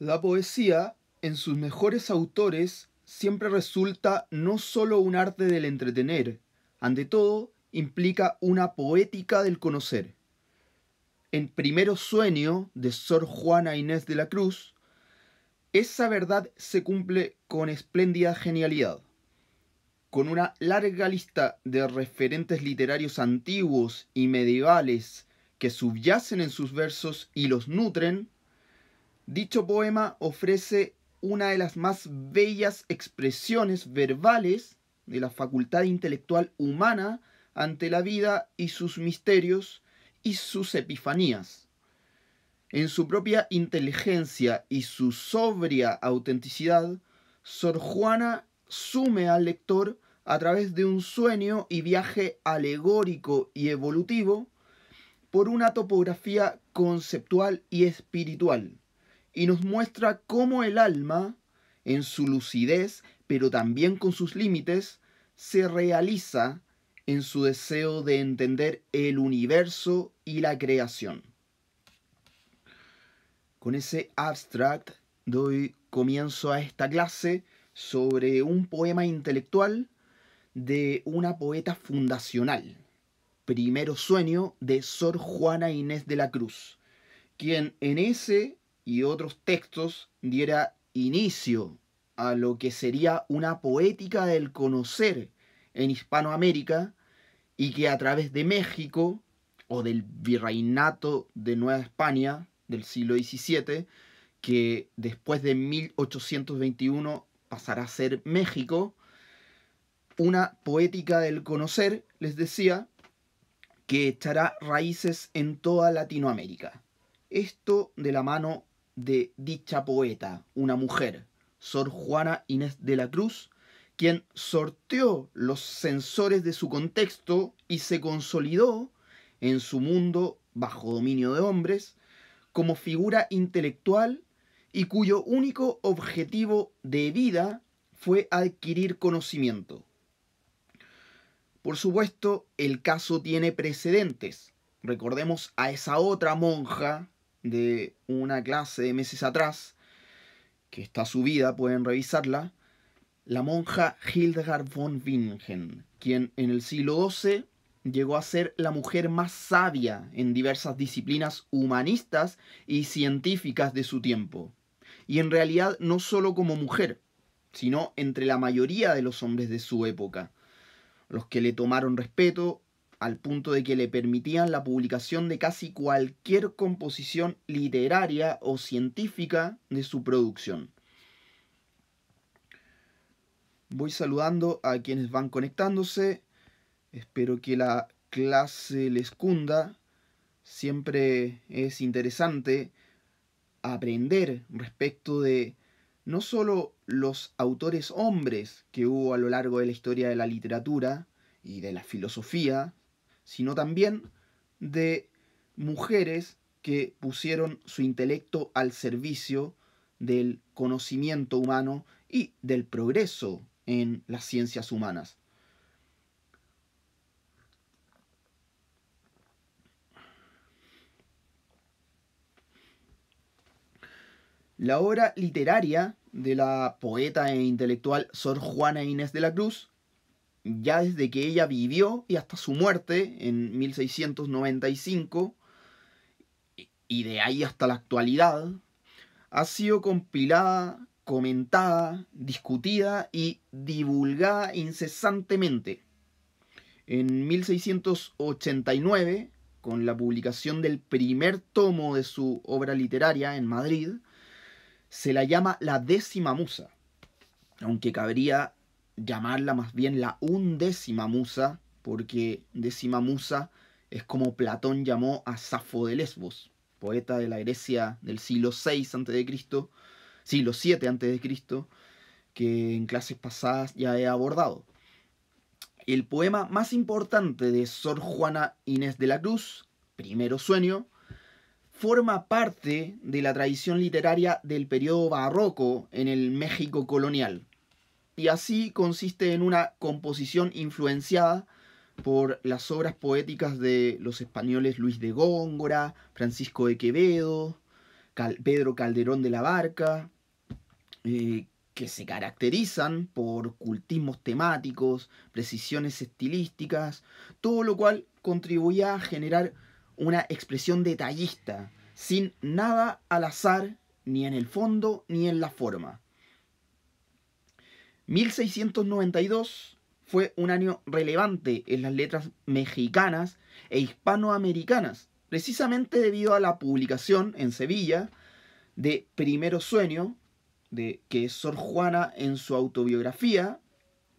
La poesía, en sus mejores autores, siempre resulta no solo un arte del entretener, ante todo implica una poética del conocer. En Primero Sueño, de Sor Juana Inés de la Cruz, esa verdad se cumple con espléndida genialidad. Con una larga lista de referentes literarios antiguos y medievales que subyacen en sus versos y los nutren, Dicho poema ofrece una de las más bellas expresiones verbales de la facultad intelectual humana ante la vida y sus misterios y sus epifanías. En su propia inteligencia y su sobria autenticidad, Sor Juana sume al lector a través de un sueño y viaje alegórico y evolutivo por una topografía conceptual y espiritual y nos muestra cómo el alma, en su lucidez, pero también con sus límites, se realiza en su deseo de entender el universo y la creación. Con ese abstract doy comienzo a esta clase sobre un poema intelectual de una poeta fundacional, Primero Sueño de Sor Juana Inés de la Cruz, quien en ese y otros textos diera inicio a lo que sería una poética del conocer en Hispanoamérica y que a través de México o del virreinato de Nueva España del siglo XVII, que después de 1821 pasará a ser México, una poética del conocer, les decía, que echará raíces en toda Latinoamérica. Esto de la mano de dicha poeta, una mujer, Sor Juana Inés de la Cruz, quien sorteó los censores de su contexto y se consolidó en su mundo bajo dominio de hombres como figura intelectual y cuyo único objetivo de vida fue adquirir conocimiento. Por supuesto, el caso tiene precedentes. Recordemos a esa otra monja de una clase de meses atrás, que está subida, pueden revisarla, la monja Hildegard von Wingen, quien en el siglo XII llegó a ser la mujer más sabia en diversas disciplinas humanistas y científicas de su tiempo. Y en realidad no solo como mujer, sino entre la mayoría de los hombres de su época, los que le tomaron respeto al punto de que le permitían la publicación de casi cualquier composición literaria o científica de su producción. Voy saludando a quienes van conectándose. Espero que la clase les cunda. Siempre es interesante aprender respecto de no solo los autores hombres que hubo a lo largo de la historia de la literatura y de la filosofía, sino también de mujeres que pusieron su intelecto al servicio del conocimiento humano y del progreso en las ciencias humanas. La obra literaria de la poeta e intelectual Sor Juana Inés de la Cruz ya desde que ella vivió y hasta su muerte en 1695, y de ahí hasta la actualidad, ha sido compilada, comentada, discutida y divulgada incesantemente. En 1689, con la publicación del primer tomo de su obra literaria en Madrid, se la llama la décima musa, aunque cabría llamarla más bien la undécima musa, porque décima musa es como Platón llamó a Safo de Lesbos, poeta de la Grecia del siglo VI a.C., siglo VII a.C., que en clases pasadas ya he abordado. El poema más importante de Sor Juana Inés de la Cruz, Primero Sueño, forma parte de la tradición literaria del periodo barroco en el México colonial y así consiste en una composición influenciada por las obras poéticas de los españoles Luis de Góngora, Francisco de Quevedo, Pedro Calderón de la Barca, eh, que se caracterizan por cultismos temáticos, precisiones estilísticas, todo lo cual contribuía a generar una expresión detallista, sin nada al azar, ni en el fondo ni en la forma. 1692 fue un año relevante en las letras mexicanas e hispanoamericanas, precisamente debido a la publicación en Sevilla de Primero Sueño, de que Sor Juana en su autobiografía,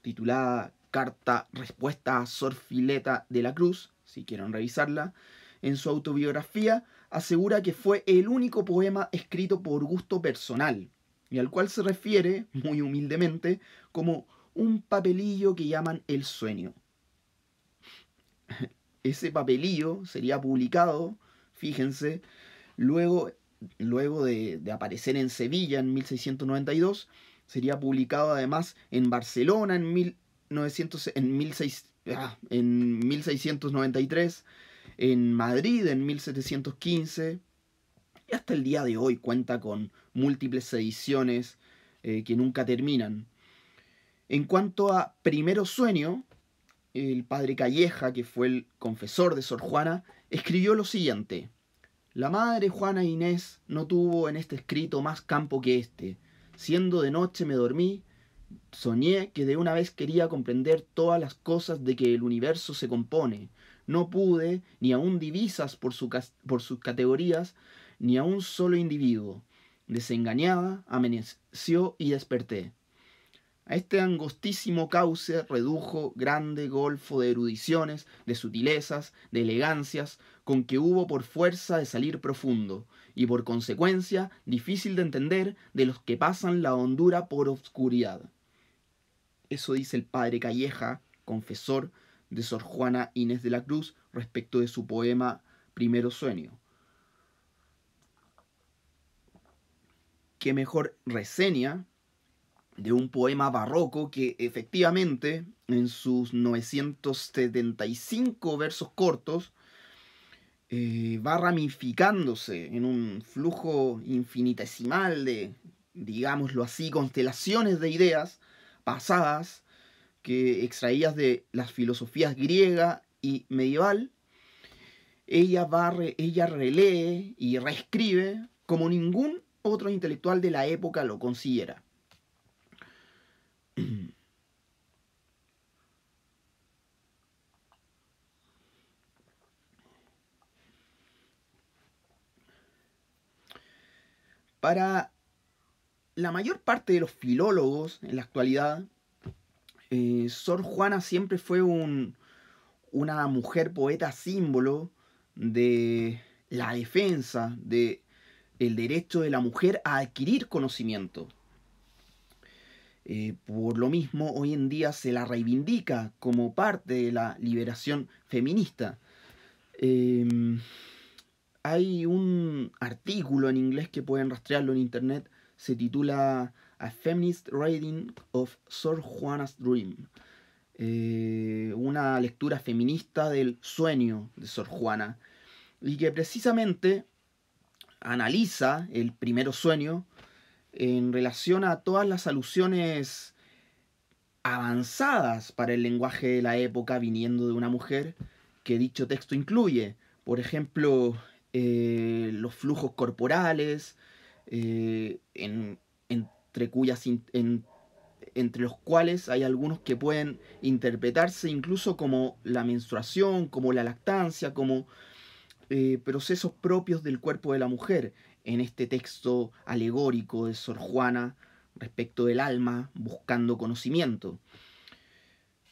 titulada Carta Respuesta a Sor Fileta de la Cruz, si quieren revisarla, en su autobiografía asegura que fue el único poema escrito por gusto personal, y al cual se refiere, muy humildemente, como un papelillo que llaman el sueño. Ese papelillo sería publicado, fíjense, luego, luego de, aparecer en Sevilla en 1692, sería publicado además en Barcelona en, 1900, en, 16, ah, en 1693, en Madrid en 1715, hasta el día de hoy cuenta con múltiples ediciones eh, que nunca terminan. En cuanto a Primero Sueño, el padre Calleja, que fue el confesor de Sor Juana, escribió lo siguiente. La madre Juana Inés no tuvo en este escrito más campo que este. Siendo de noche me dormí, soñé que de una vez quería comprender todas las cosas de que el universo se compone. No pude, ni aun divisas por, por sus categorías, ni a un solo individuo. Desengañada, amaneció y desperté. A este angostísimo cauce redujo grande golfo de erudiciones, de sutilezas, de elegancias, con que hubo por fuerza de salir profundo, y por consecuencia difícil de entender de los que pasan la hondura por obscuridad. Eso dice el padre Calleja, confesor de Sor Juana Inés de la Cruz, respecto de su poema Primero Sueño. qué mejor reseña de un poema barroco que efectivamente en sus 975 versos cortos eh, va ramificándose en un flujo infinitesimal de, digámoslo así, constelaciones de ideas pasadas que extraídas de las filosofías griega y medieval, ella, ella relee y reescribe como ningún otro intelectual de la época lo considera. Para la mayor parte de los filólogos en la actualidad, eh, Sor Juana siempre fue un, una mujer poeta símbolo de la defensa, de el derecho de la mujer a adquirir conocimiento. Eh, por lo mismo, hoy en día se la reivindica como parte de la liberación feminista. Em, hay un artículo en inglés que pueden rastrearlo en internet, se titula A Feminist Reading of Sor Juana's Dream. Eh, una lectura feminista del sueño de Sor Juana, y que precisamente analiza el primero sueño en relación a todas las alusiones avanzadas para el lenguaje de la época viniendo de una mujer que dicho texto incluye. Por ejemplo, eh, los flujos corporales, eh, entre, cuyas entre los cuales hay algunos que pueden interpretarse incluso como la menstruación, como la lactancia, como eh, procesos propios del cuerpo de la mujer en este texto alegórico de Sor Juana respecto del alma buscando conocimiento.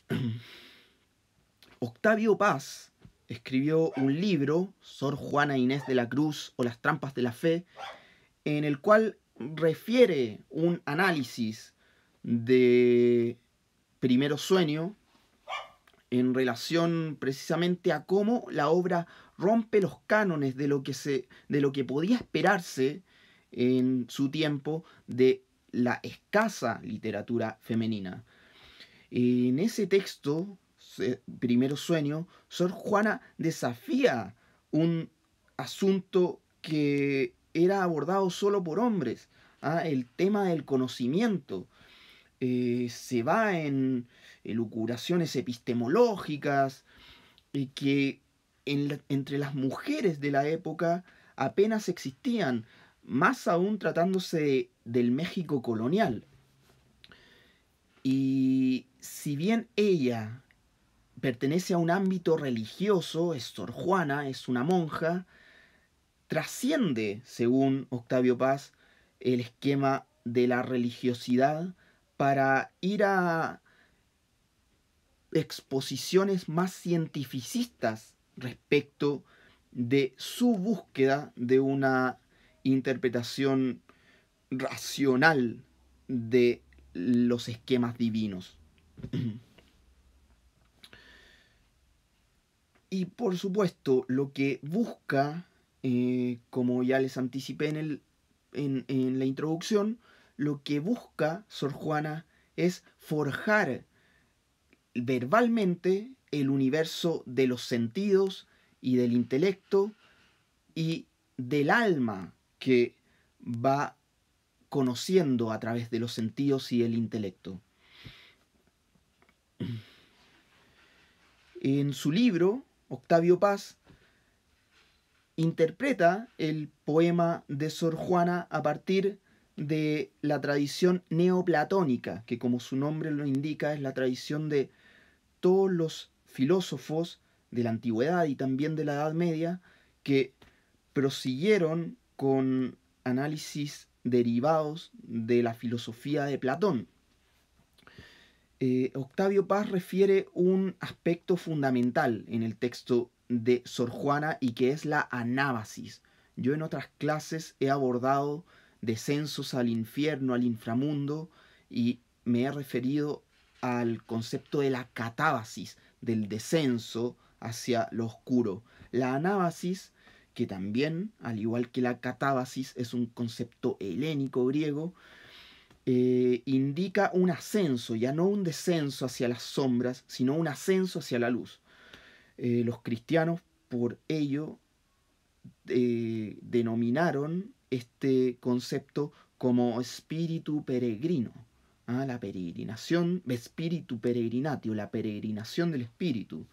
Octavio Paz escribió un libro, Sor Juana Inés de la Cruz o las trampas de la fe, en el cual refiere un análisis de primero sueño en relación precisamente a cómo la obra rompe los cánones de lo que, se, de lo que podía esperarse en su tiempo de la escasa literatura femenina. En ese texto, Primero Sueño, Sor Juana desafía un asunto que era abordado solo por hombres, ¿ah? el tema del conocimiento. Eh, se va en elucuraciones epistemológicas y eh, que entre las mujeres de la época apenas existían, más aún tratándose del México colonial. Y si bien ella pertenece a un ámbito religioso, es Sor Juana, es una monja, trasciende, según Octavio Paz, el esquema de la religiosidad para ir a exposiciones más cientificistas respecto de su búsqueda de una interpretación racional de los esquemas divinos. Y por supuesto, lo que busca, eh, como ya les anticipé en, el, en, en la introducción, lo que busca Sor Juana es forjar verbalmente el universo de los sentidos y del intelecto y del alma que va conociendo a través de los sentidos y el intelecto. En su libro, Octavio Paz interpreta el poema de Sor Juana a partir de la tradición neoplatónica, que como su nombre lo indica es la tradición de todos los filósofos de la antigüedad y también de la Edad Media que prosiguieron con análisis derivados de la filosofía de Platón. Eh, Octavio Paz refiere un aspecto fundamental en el texto de Sor Juana y que es la anábasis. Yo en otras clases he abordado descensos al infierno, al inframundo, y me he referido al concepto de la catábasis, del descenso hacia lo oscuro. La anábasis, que también, al igual que la catábasis, es un concepto helénico griego, eh, indica un ascenso, ya no un descenso hacia las sombras, sino un ascenso hacia la luz. Eh, los cristianos, por ello, eh, denominaron este concepto como espíritu peregrino la peregrinación, espíritu peregrinatio, la peregrinación del espíritu.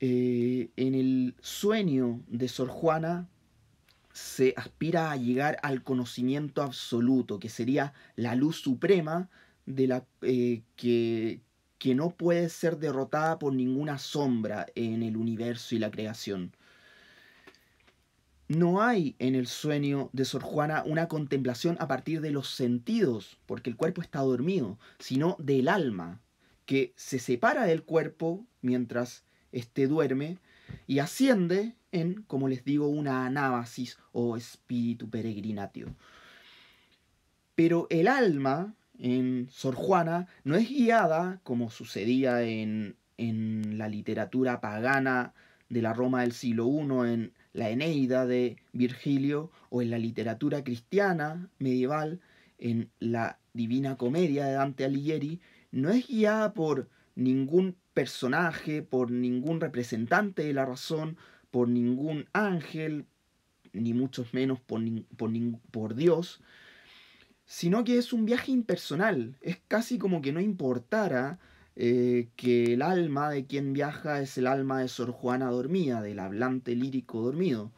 Eh, en el sueño de Sor Juana se aspira a llegar al conocimiento absoluto, que sería la luz suprema de la eh, que no puede ser derrotada por ninguna sombra en el universo y la creación no hay en el sueño de Sor Juana una contemplación a partir de los sentidos, porque el cuerpo está dormido, sino del alma, que se separa del cuerpo mientras este duerme y asciende en, como les digo, una anábasis o espíritu peregrinatio. Pero el alma en Sor Juana no es guiada, como sucedía en, en la literatura pagana de la Roma del siglo I, en la Eneida de Virgilio o en la literatura cristiana medieval, en la Divina Comedia de Dante Alighieri, no es guiada por ningún personaje, por ningún representante de la razón, por ningún ángel, ni mucho menos por, por Dios, sino que es un viaje impersonal, es casi como que no importara eh, que el alma de quien viaja es el alma de Sor Juana dormida, del hablante lírico dormido.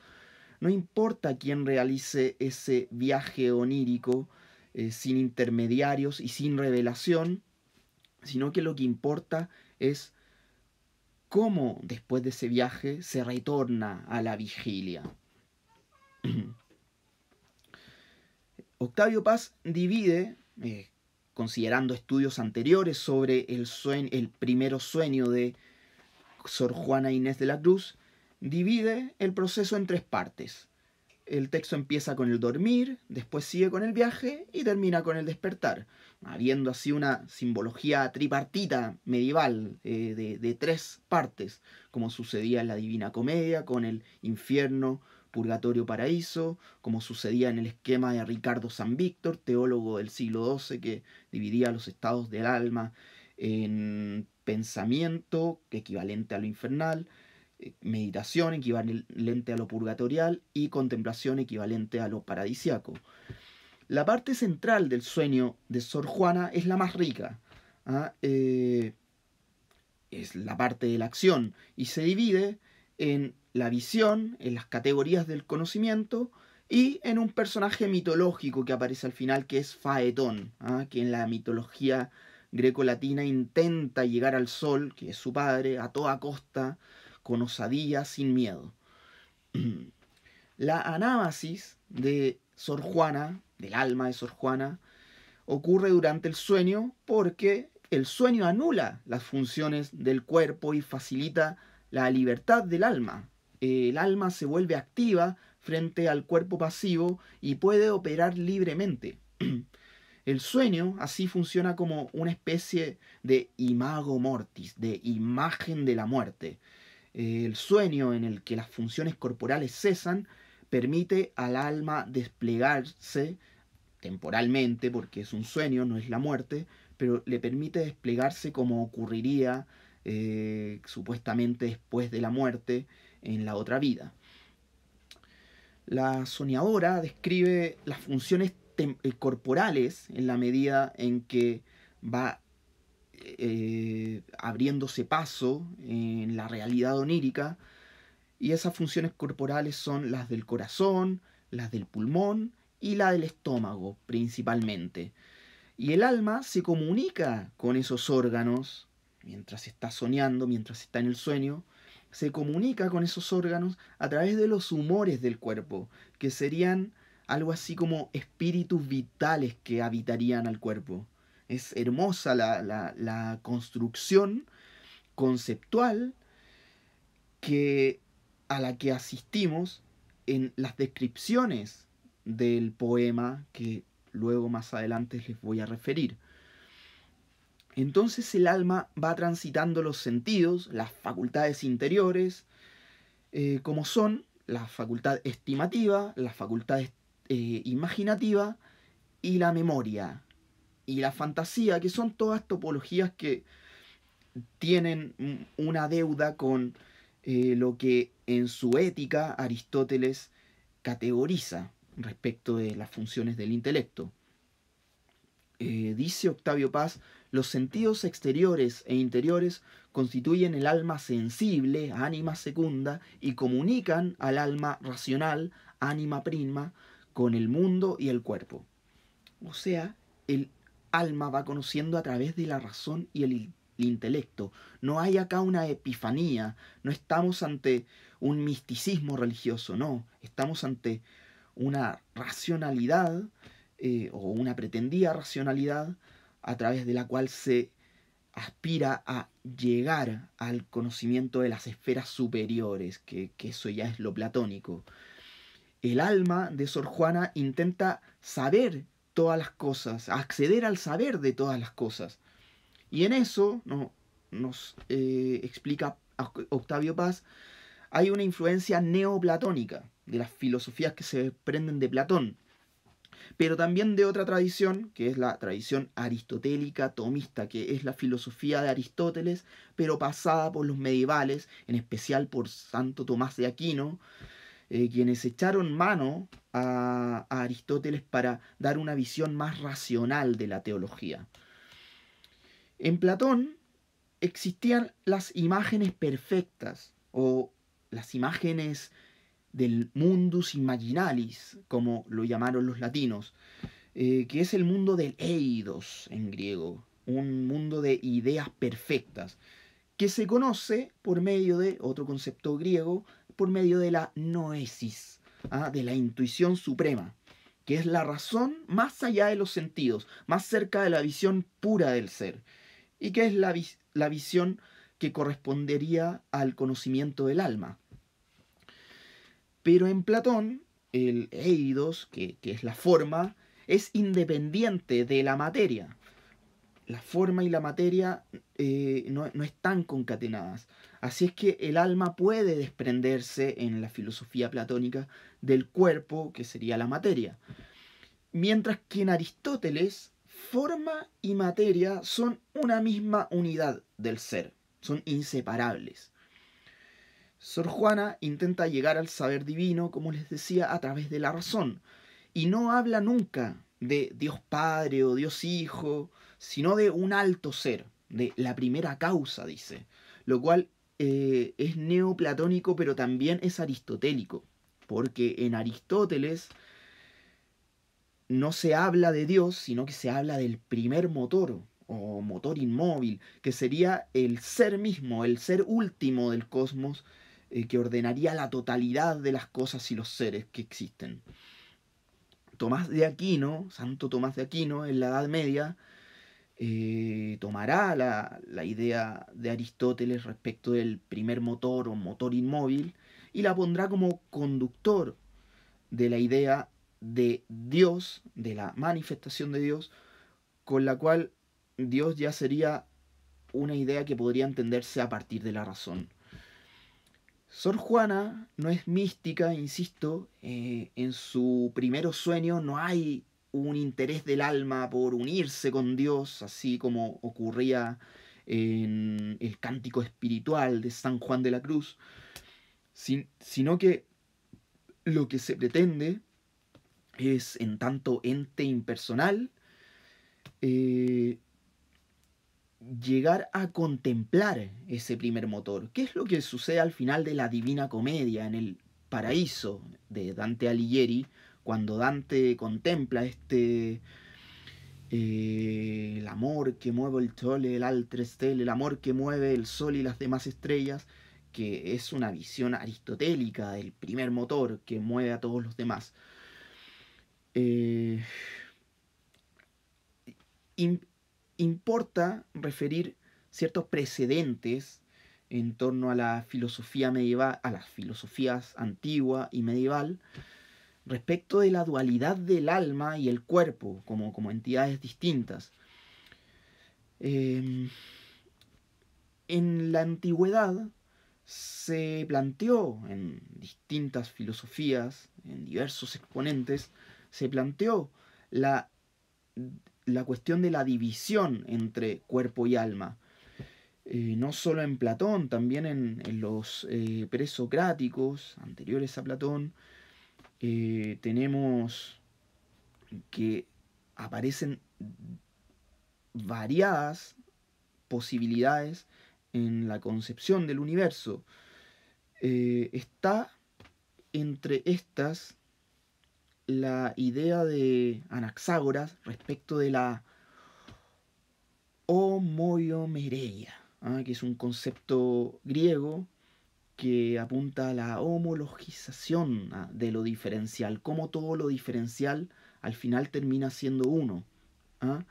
No importa quién realice ese viaje onírico eh, sin intermediarios y sin revelación, sino que lo que importa es cómo después de ese viaje se retorna a la vigilia. Octavio Paz divide eh, considerando estudios anteriores sobre el, sueño, el primero sueño de Sor Juana Inés de la Cruz, divide el proceso en tres partes. El texto empieza con el dormir, después sigue con el viaje y termina con el despertar, habiendo así una simbología tripartita medieval eh, de, tres partes, como sucedía en la Divina Comedia, con el infierno, purgatorio paraíso, como sucedía en el esquema de Ricardo San Víctor, teólogo del siglo XII que dividía los estados del alma en pensamiento, equivalente a lo infernal, eh, meditación, equivalente a lo purgatorial, y contemplación, equivalente a lo paradisiaco. La parte central del sueño de Sor Juana es la más rica. ¿ah? Eh, es la parte de la acción y se divide en la visión, en las categorías del conocimiento y en un personaje mitológico que aparece al final que es Faetón, ¿ah? que en la mitología greco-latina intenta llegar al sol, que es su padre, a toda costa, con osadía, sin miedo. La anábasis de Sor Juana, del alma de Sor Juana, ocurre durante el sueño porque el sueño anula las funciones del cuerpo y facilita la libertad del alma. Eh, el alma se vuelve activa frente al cuerpo pasivo y puede operar libremente. El sueño así funciona como una especie de imago mortis, de imagen de la muerte. Eh, el sueño en el que las funciones corporales cesan permite al alma desplegarse temporalmente, porque es un sueño, no es la muerte, pero le permite desplegarse como ocurriría eh, supuestamente después de la muerte en la otra vida. La soñadora describe las funciones eh, corporales en la medida en que va eh, abriéndose paso en la realidad onírica y esas funciones corporales son las del corazón, las del pulmón y la del estómago principalmente. Y el alma se comunica con esos órganos mientras está soñando, mientras está en el sueño, se comunica con esos órganos a través de los humores del cuerpo, que serían algo así como espíritus vitales que habitarían al cuerpo. Es hermosa la, construcción conceptual que, a la que asistimos en las descripciones del poema que luego más adelante les voy a referir. Entonces el alma va transitando los sentidos, las facultades interiores, eh, como son la facultad estimativa, la facultad eh, imaginativa y la memoria y la fantasía, que son todas topologías que tienen una deuda con eh, lo que en su ética Aristóteles categoriza respecto de las funciones del intelecto. dice Octavio Paz, los sentidos exteriores e interiores constituyen el alma sensible, ánima secunda, y comunican al alma racional, ánima prima, con el mundo y el cuerpo. O sea, el alma va conociendo a través de la razón y el intelecto. No hay acá una epifanía, no estamos ante un misticismo religioso, no, estamos ante una racionalidad eh, o una pretendida racionalidad a través de la cual se aspira a llegar al conocimiento de las esferas superiores, que, eso ya es lo platónico. El alma de Sor Juana intenta saber todas las cosas, acceder al saber de todas las cosas. Y en eso, nos eh, explica Octavio Paz, hay una influencia neoplatónica de las filosofías que se prenden de Platón pero también de otra tradición, que es la tradición aristotélica tomista, que es la filosofía de Aristóteles, pero pasada por los medievales, en especial por Santo Tomás de Aquino, eh, quienes echaron mano a, a Aristóteles para dar una visión más racional de la teología. En Platón existían las imágenes perfectas o las imágenes del mundus imaginalis, como lo llamaron los latinos, eh, que es el mundo del eidos en griego, un mundo de ideas perfectas, que se conoce por medio de otro concepto griego, por medio de la noesis, ¿ah? de la intuición suprema, que es la razón más allá de los sentidos, más cerca de la visión pura del ser, y que es la visión que correspondería al conocimiento del alma. Pero en Platón, el eidos, que, es la forma, es independiente de la materia. La forma y la materia eh, no, no están concatenadas. Así es que el alma puede desprenderse en la filosofía platónica del cuerpo, que sería la materia. Mientras que en Aristóteles, forma y materia son una misma unidad del ser, son inseparables. Sor Juana intenta llegar al saber divino, como les decía, a través de la razón, y no habla nunca de Dios Padre o Dios Hijo, sino de un alto ser, de la primera causa, dice, lo cual eh, es neoplatónico, pero también es aristotélico, porque en Aristóteles no se habla de Dios, sino que se habla del primer motor o motor inmóvil, que sería el ser mismo, el ser último del cosmos, eh, que ordenaría la totalidad de las cosas y los seres que existen. Tomás de Aquino, Santo Tomás de Aquino, en la Edad Media, eh, tomará la, la, idea de Aristóteles respecto del primer motor o motor inmóvil y la pondrá como conductor de la idea de Dios, de la manifestación de Dios, con la cual Dios ya sería una idea que podría entenderse a partir de la razón. Sor Juana no es mística, insisto, eh, en su primer sueño no hay un interés del alma por unirse con Dios, así como ocurría en el cántico espiritual de San Juan de la Cruz, sino que lo que se pretende es, en tanto ente impersonal, eh, llegar a contemplar ese primer motor. ¿Qué es lo que sucede al final de la Divina Comedia, en el paraíso de Dante Alighieri, cuando Dante contempla este... Eh, el amor que mueve el sol, el el amor que mueve el sol y las demás estrellas, que es una visión aristotélica del primer motor que mueve a todos los demás. Eh, importa referir ciertos precedentes en torno a la filosofía medieval, a las filosofías antigua y medieval, respecto de la dualidad del alma y el cuerpo como, como entidades distintas. Em, en la antigüedad se planteó en distintas filosofías, en diversos exponentes, se planteó la la cuestión de la división entre cuerpo y alma. Eh, no solo en Platón, también en, los eh, presocráticos anteriores a Platón, eh, tenemos que aparecen variadas posibilidades en la concepción del universo. está entre estas la idea de Anaxágoras respecto de la homoiomereia, ¿ah? que es un concepto griego que apunta a la homologización ¿ah? de lo diferencial, como todo lo diferencial al final termina siendo uno. ¿ah?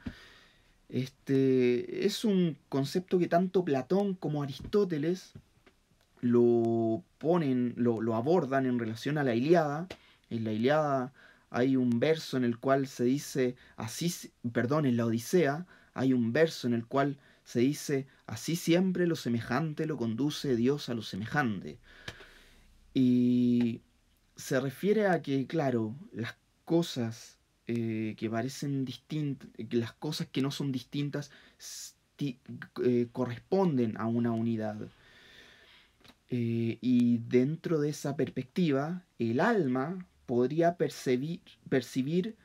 Este es un concepto que tanto Platón como Aristóteles lo ponen, lo, lo abordan en relación a la Iliada, en la Iliada hay un verso en el cual se dice, así, perdón, en la Odisea hay un verso en el cual se dice, así siempre lo semejante lo conduce Dios a lo semejante. Y se refiere a que, claro, las cosas eh, que parecen distintas, las cosas que no son distintas eh, corresponden a una unidad. Eh, y dentro de esa perspectiva, el alma podría percibir, percibir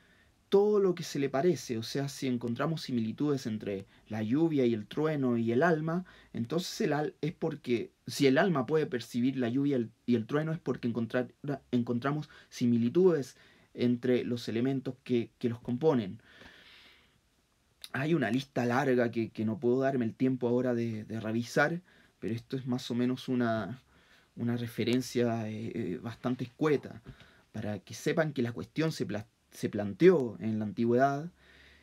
todo lo que se le parece, o sea, si encontramos similitudes entre la lluvia y el trueno y el alma, entonces el es porque, si el alma puede percibir la lluvia y el trueno es porque encontramos similitudes entre los elementos que, los componen. Hay una lista larga que, no puedo darme el tiempo ahora de, revisar, pero esto es más o menos una, una referencia eh, eh, bastante escueta para que sepan que la cuestión se, planteó en la antigüedad.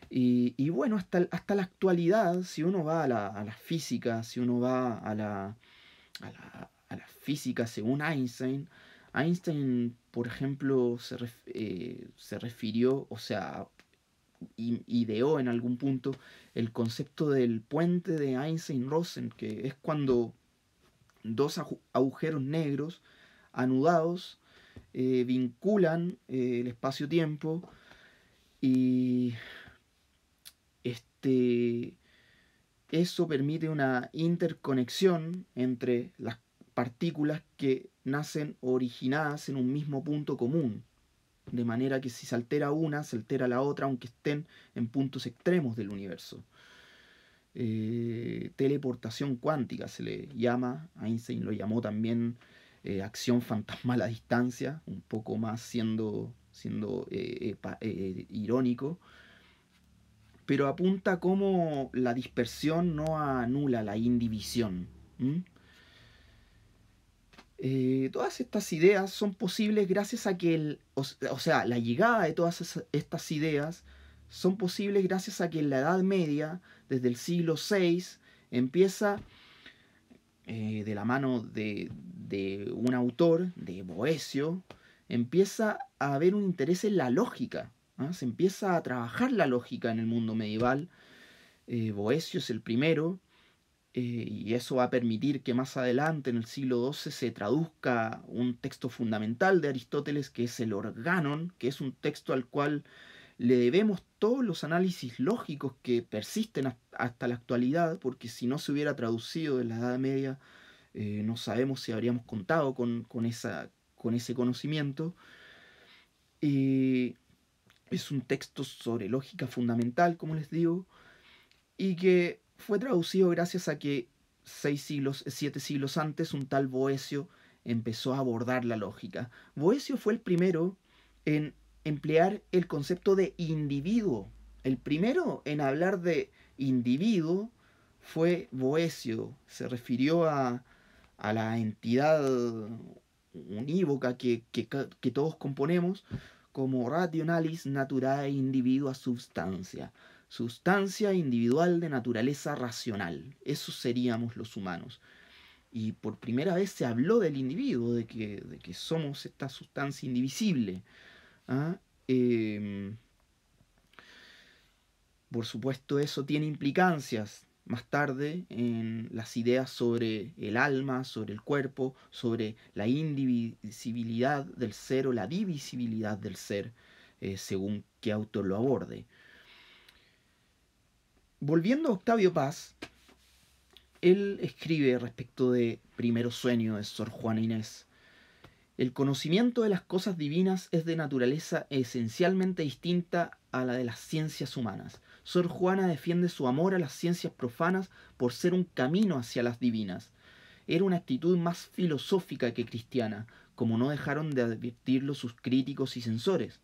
Y, bueno, hasta, hasta, la actualidad, si uno va a la, física, si uno va a la, a la, física según Einstein, Einstein, por ejemplo, se eh, refirió, o sea, ideó en algún punto el concepto del puente de Einstein-Rosen, que es cuando dos agujeros negros anudados eh, vinculan eh, el espacio-tiempo y este, eso permite una interconexión entre las partículas que nacen originadas en un mismo punto común, de manera que si se altera una, se altera la otra, aunque estén en puntos extremos del universo. Eh, teleportación cuántica se le llama, Einstein lo llamó también eh, acción fantasmal a distancia, un poco más siendo, siendo eh, eh, irónico, pero apunta cómo la dispersión no anula la indivisión. todas estas ideas son posibles gracias a que, el, o, sea, la llegada de todas estas ideas son posibles gracias a que en la Edad Media, desde el siglo VI, empieza eh, de la mano de, de un autor, de Boesio, empieza a haber un interés en la lógica. ¿ah? Se empieza a trabajar la lógica en el mundo medieval. Eh, Boesio es el primero, eh, y eso va a permitir que más adelante, en el siglo XII, se traduzca un texto fundamental de Aristóteles, que es el Organon, que es un texto al cual le debemos todos los análisis lógicos que persisten hasta la actualidad, porque si no se hubiera traducido en la Edad Media, eh, no sabemos si habríamos contado con, esa, con ese conocimiento. es un texto sobre lógica fundamental, como les digo, y que fue traducido gracias a que seis siglos, siete siglos antes, un tal Boesio empezó a abordar la lógica. Boesio fue el primero en emplear el concepto de individuo. El primero en hablar de individuo fue Boesio, se refirió a, la entidad unívoca que, todos componemos como rationalis naturae individua substancia, sustancia individual de naturaleza racional. Eso seríamos los humanos. Y por primera vez se habló del individuo, de que somos esta sustancia indivisible. ¿ah? Em, por supuesto, eso tiene implicancias más tarde en las ideas sobre el alma, sobre el cuerpo, sobre la indivisibilidad del ser o la divisibilidad del ser, eh, según qué autor lo aborde. Volviendo a Octavio Paz, él escribe respecto de Primero Sueño de Sor Juana Inés. El conocimiento de las cosas divinas es de naturaleza esencialmente distinta a la de las ciencias humanas. Sor Juana defiende su amor a las ciencias profanas por ser un camino hacia las divinas. Era una actitud más filosófica que cristiana, como no dejaron de advertirlo sus críticos y censores.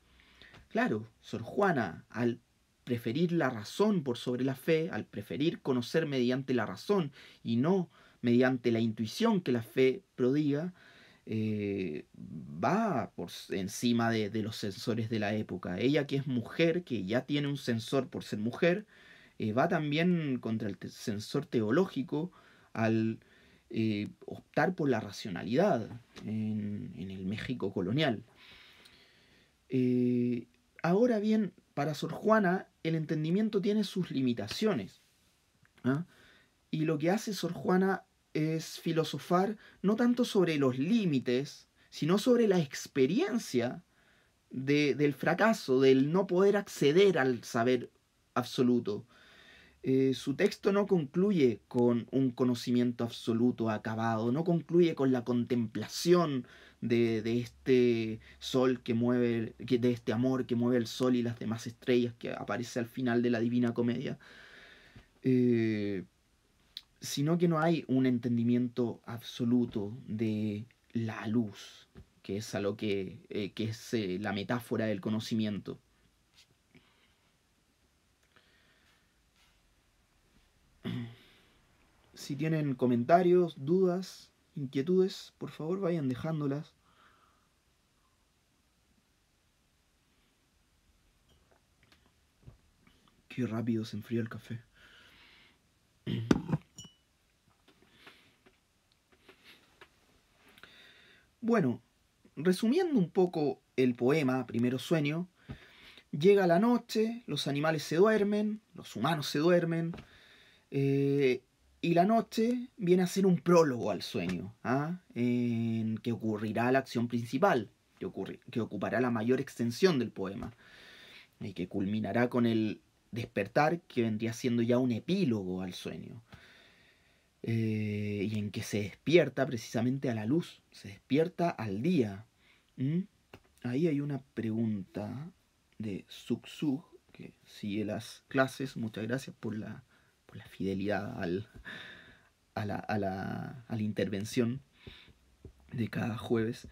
Claro, Sor Juana, al preferir la razón por sobre la fe, al preferir conocer mediante la razón y no mediante la intuición que la fe prodiga, eh, va por encima de, los sensores de la época. Ella que es mujer, que ya tiene un sensor por ser mujer, eh, va también contra el sensor teológico al eh, optar por la racionalidad en, el México colonial. ahora bien, para Sor Juana el entendimiento tiene sus limitaciones. ¿ah? Y lo que hace Sor Juana es filosofar no tanto sobre los límites, sino sobre la experiencia del fracaso, del no poder acceder al saber absoluto. Eh, su texto no concluye con un conocimiento absoluto acabado, no concluye con la contemplación de, este sol que mueve, de este amor que mueve el sol y las demás estrellas que aparece al final de la Divina Comedia. Eh, sino que no hay un entendimiento absoluto de la luz, que es a eh, que, es eh, la metáfora del conocimiento. Si tienen comentarios, dudas, inquietudes, por favor vayan dejándolas. Qué rápido se enfría el café. Bueno, resumiendo un poco el poema, Primero Sueño, llega la noche, los animales se duermen, los humanos se duermen, eh, y la noche viene a ser un prólogo al sueño, ¿ah? en que ocurrirá la acción principal, que ocupará la mayor extensión del poema, y que culminará con el despertar, que vendría siendo ya un epílogo al sueño. Eh, y en que se despierta precisamente a la luz, se despierta al día. Ahí hay una pregunta de Suksug, que sigue las clases. Muchas gracias por la, por la fidelidad a, la, a la intervención de cada jueves.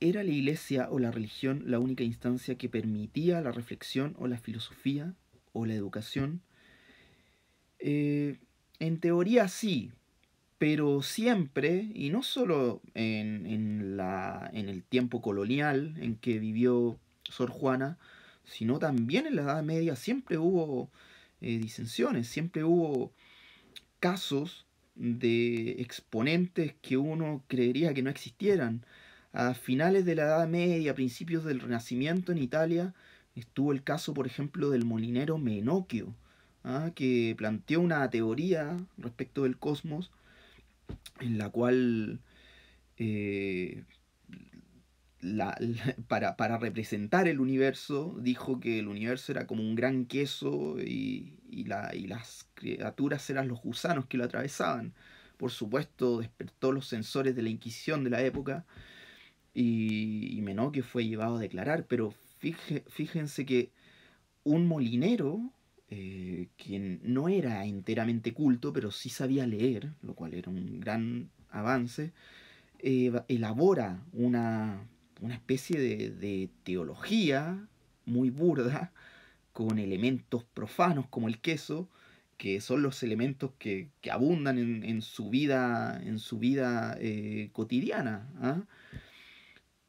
¿Era la iglesia o la religión la única instancia que permitía la reflexión o la filosofía o la educación? Eh, en teoría sí, pero siempre, y no solo en, el tiempo colonial en que vivió Sor Juana, sino también en la Edad Media siempre hubo eh, disensiones, siempre hubo casos de exponentes que uno creería que no existieran. A finales de la Edad Media, a principios del Renacimiento en Italia, estuvo el caso, por ejemplo, del molinero Menocchio, ¿ah? que planteó una teoría respecto del cosmos en la cual eh, para, representar el universo dijo que el universo era como un gran queso y, las criaturas eran los gusanos que lo atravesaban. Por supuesto, despertó los sensores de la Inquisición de la época y, y fue llevado a declarar, pero fíjense que un molinero eh, quien no era enteramente culto, pero sí sabía leer, lo cual era un gran avance, eh, elabora una, especie de, teología muy burda, con elementos profanos como el queso, que son los elementos que, abundan en, su vida, en su vida eh, cotidiana. ¿ah?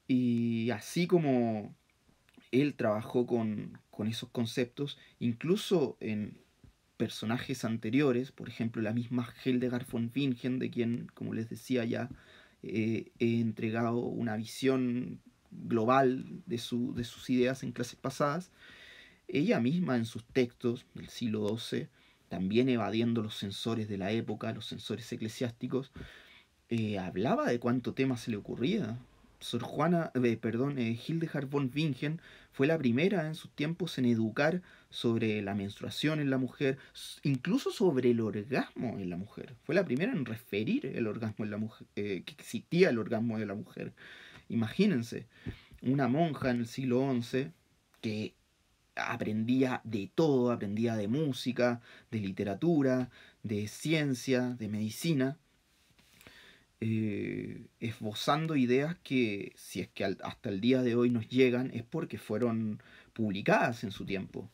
Y así como él trabajó con, esos conceptos, incluso en personajes anteriores, por ejemplo la misma Hildegard von Wingen, de quien, como les decía ya, eh, he entregado una visión global de, de sus ideas en clases pasadas, ella misma en sus textos del siglo XII, también evadiendo los censores de la época, los censores eclesiásticos, eh, hablaba de cuánto tema se le ocurría, Sor Juana, eh, perdón, eh, Hildegard von Wingen fue la primera en sus tiempos en educar sobre la menstruación en la mujer, incluso sobre el orgasmo en la mujer. Fue la primera en referir el orgasmo en la mujer, eh, que existía el orgasmo de la mujer. Imagínense, una monja en el siglo XI que aprendía de todo, aprendía de música, de literatura, de ciencia, de medicina, eh, esbozando ideas que, si es que hasta el día de hoy nos llegan, es porque fueron publicadas en su tiempo.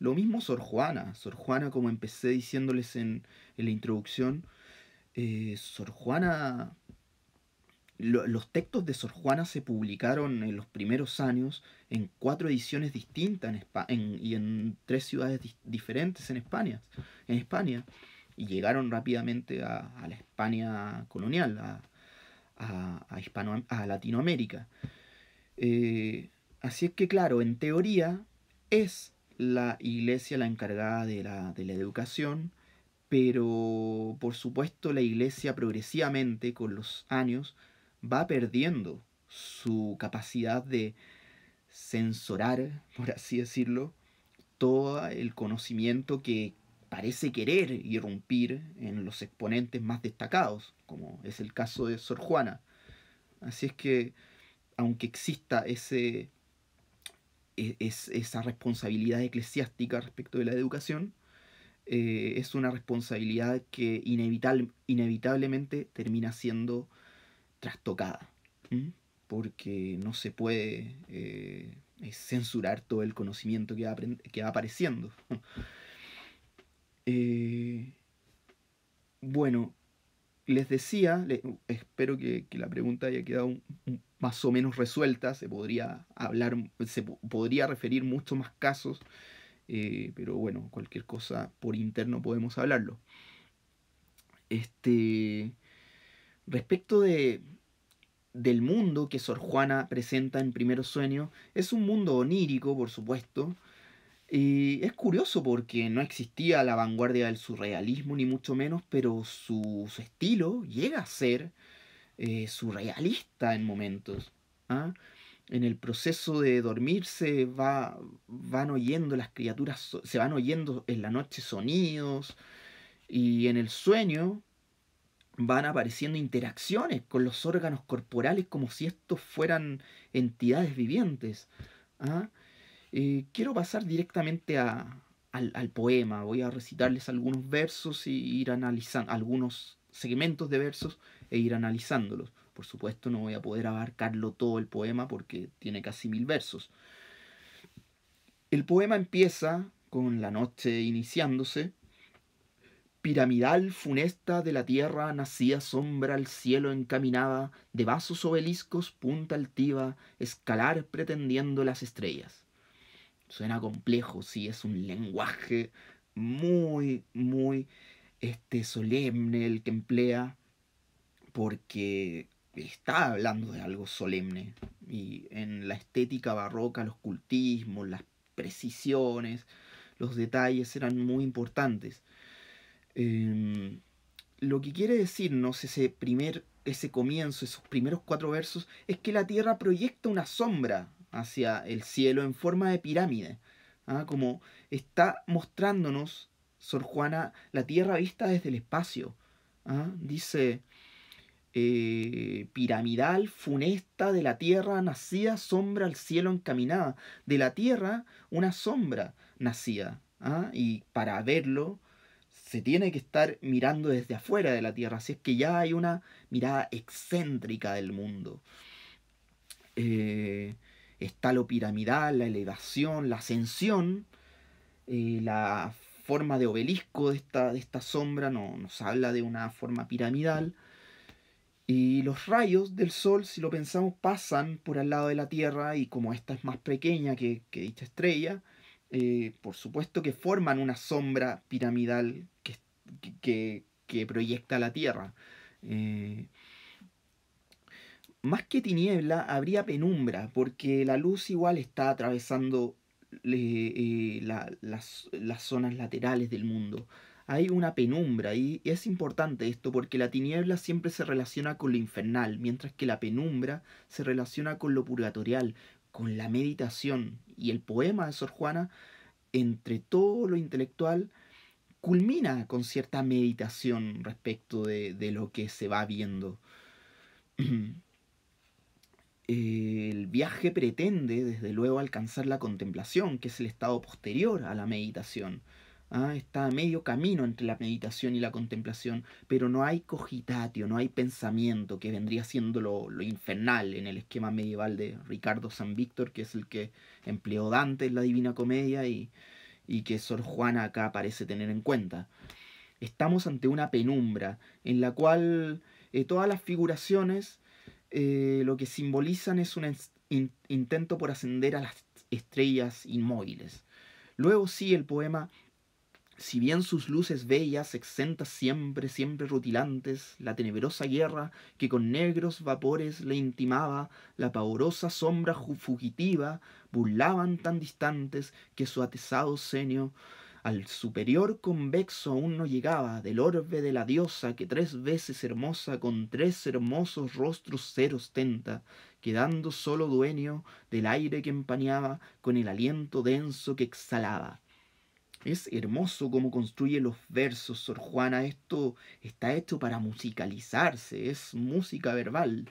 Lo mismo Sor Juana. Sor Juana, como empecé diciéndoles en, la introducción, eh, Sor Juana los textos de Sor Juana se publicaron en los primeros años en cuatro ediciones distintas en y en tres ciudades diferentes en España, en España y llegaron rápidamente a, la España colonial, a, a Latinoamérica. Eh, así es que, claro, en teoría es la iglesia la encargada de la, de la educación, pero por supuesto la iglesia progresivamente con los años va perdiendo su capacidad de censurar, por así decirlo, todo el conocimiento que parece querer irrumpir en los exponentes más destacados, como es el caso de Sor Juana. Así es que, aunque exista ese, e, es, esa responsabilidad eclesiástica respecto de la educación, eh, es una responsabilidad que inevitable, inevitablemente termina siendo trastocada, porque no se puede eh, censurar todo el conocimiento que va, que va apareciendo. Eh, bueno, les decía, espero que, la pregunta haya quedado más o menos resuelta, se podría hablar, se podría referir mucho más casos, eh, pero bueno, cualquier cosa por interno podemos hablarlo. Este, respecto de, del mundo que Sor Juana presenta en Primero Sueño, es un mundo onírico, por supuesto, y es curioso porque no existía la vanguardia del surrealismo, ni mucho menos, pero su, estilo llega a ser eh, surrealista en momentos. ¿ah? En el proceso de dormirse va, van oyendo las criaturas, se van oyendo en la noche sonidos y en el sueño van apareciendo interacciones con los órganos corporales como si estos fueran entidades vivientes. ¿ah? Eh, quiero pasar directamente al, poema. Voy a recitarles algunos versos ir analizando, algunos segmentos de versos e ir analizándolos. Por supuesto no voy a poder abarcarlo todo el poema porque tiene casi mil versos. El poema empieza con la noche iniciándose. Piramidal funesta de la tierra, nacía sombra al cielo encaminada, de vasos obeliscos punta altiva, escalar pretendiendo las estrellas Suena complejo, sí, es un lenguaje muy, muy este, solemne el que emplea, porque está hablando de algo solemne. Y en la estética barroca, los cultismos, las precisiones, los detalles eran muy importantes. Em, lo que quiere decirnos ese primer, ese comienzo, esos primeros cuatro versos, es que la tierra proyecta una sombra hacia el cielo en forma de pirámide, ¿ah? como está mostrándonos Sor Juana la tierra vista desde el espacio. ¿ah? Dice, eh, piramidal, funesta de la tierra, nacida, sombra al cielo encaminada. De la tierra una sombra nacida. ¿ah? Y para verlo se tiene que estar mirando desde afuera de la tierra, así es que ya hay una mirada excéntrica del mundo. Eh, está lo piramidal, la elevación, la ascensión, eh, la forma de obelisco de esta, de esta sombra no, nos habla de una forma piramidal. Y los rayos del Sol, si lo pensamos, pasan por al lado de la Tierra y como esta es más pequeña que, dicha estrella, eh, por supuesto que forman una sombra piramidal que, que, proyecta la Tierra. Eh, más que tiniebla, habría penumbra, porque la luz igual está atravesando eh, las, zonas laterales del mundo. Hay una penumbra y es importante esto porque la tiniebla siempre se relaciona con lo infernal, mientras que la penumbra se relaciona con lo purgatorial, con la meditación. Y el poema de Sor Juana, entre todo lo intelectual, culmina con cierta meditación respecto de, de lo que se va viendo. el viaje pretende, desde luego, alcanzar la contemplación, que es el estado posterior a la meditación. ¿ah? está a medio camino entre la meditación y la contemplación, pero no hay cogitatio, no hay pensamiento, que vendría siendo lo, infernal en el esquema medieval de Ricardo San Víctor, que es el que empleó Dante en la Divina Comedia y, que Sor Juana acá parece tener en cuenta. Estamos ante una penumbra en la cual eh, todas las figuraciones eh, lo que simbolizan es un intento por ascender a las estrellas inmóviles. Luego sí, el poema, si bien sus luces bellas exentas siempre, siempre rutilantes, la tenebrosa guerra que con negros vapores le intimaba, la pavorosa sombra fugitiva, burlaban tan distantes que su atesado senio al superior convexo aún no llegaba del orbe de la diosa que tres veces hermosa con tres hermosos rostros ser ostenta, quedando solo dueño del aire que empañaba con el aliento denso que exhalaba. Es hermoso cómo construye los versos, Sor Juana. Esto está hecho para musicalizarse, es música verbal.